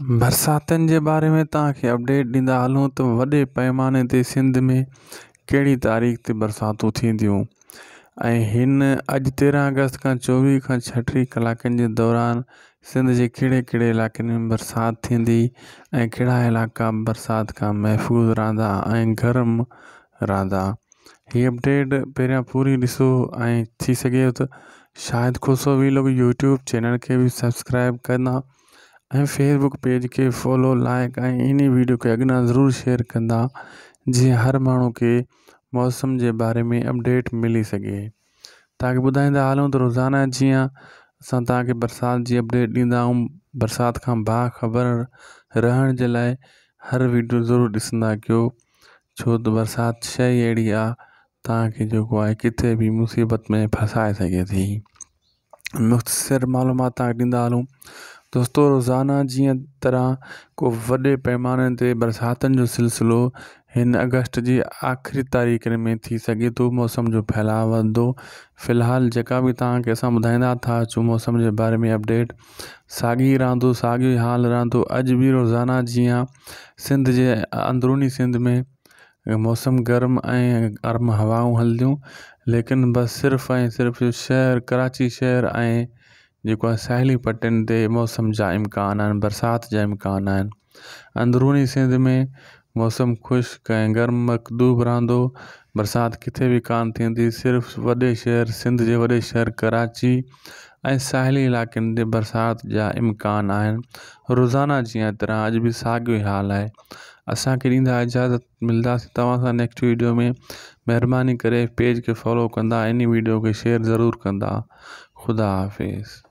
बरसातियुनि जे बारे में तव्हांखे अपडेट ॾींदा हलूं त वॾे पैमाने ते सिंध में कहिड़ी तारीख़ ते बरसातूं थींदियूं ऐं हिन अॼु तेरहं अगस्त खां चोवीह खां छटीह कलाकनि जे दौरान सिंध जे कहिड़े कहिड़े इलाइक़नि में बरसाति थींदी ऐं कहिड़ा इलाइक़ा बरसाति खां महफ़ूज़ रहंदा ऐं गर्म रहंदा हीअ अपडेट पहिरियां पूरी ॾिसो ऐं थी सघेव त शायदि को सौ वीह लोग यूट्यूब चैनल खे बि सब्सक्राइब कंदा फेसबुक पेज के फॉलो लाइक ऐं इन वीडियो के अॻियां जरूर शेयर कंदा जीअं हर मानू के मौसम के बारे में अपडेट मिली सके तव्हांखे ॿुधाईंदा हलूं त रोज़ाना जी असां तव्हांखे बरसात की अपडेट ॾींदा बरसात का खां बाख़बर रहने जे लाइ हर वीडियो जरूर ॾिसंदा कयो छो तो बरसात शइ अहिड़ी आहे तव्हांखे किथे भी मुसीबत में फसाए सघे थी मुख़्तसिर मालूम तक ॾींदा हलूं दोस्तों रोज़ाना जी तरह को वॾे पैमाने ते बरसातुनि जो सिलसिलो इन अगस्त जी आख़िरी तारीख में थी सके तो मौसम जो फैलाव वधंदो फिलहाल जेका भी तक असां था अचूं मौसम के बारे में अपडेट साॻी रांदो साग हाल रहंदो अज भी रोज़ाना जी सिंध जे अंदरूनी सिंध में मौसम गर्म ऐं गर्म हवाऊं हलंदियूं लेकिन बसि सिर्फ़ु ऐं शहर कराची शहर ऐं जो आहे साहिली के मौसम जा इम्कान आहिनि बरसाति इम्कान अंदरूनी सिंध में मौसम खुश्क गर्म मकदूब रहंदो बरसात किथे भी कान थींदी सिर्फ़ु वॾे शहर सिंध जे वॾे शहर कराची ए साहिली इलाक़ ते बरसाति जा इम्कान रोज़ाना जीअं तरह अॼु बि साॻियो ई हाल आहे असांखे ॾींदा इजाज़त मिलंदासीं तव्हां वीडियो में मेहरबानी करे पेज के फॉलो कंदा इन वीडियो के शेयर जरूर कंदा ख़ुदा हाफ़िज़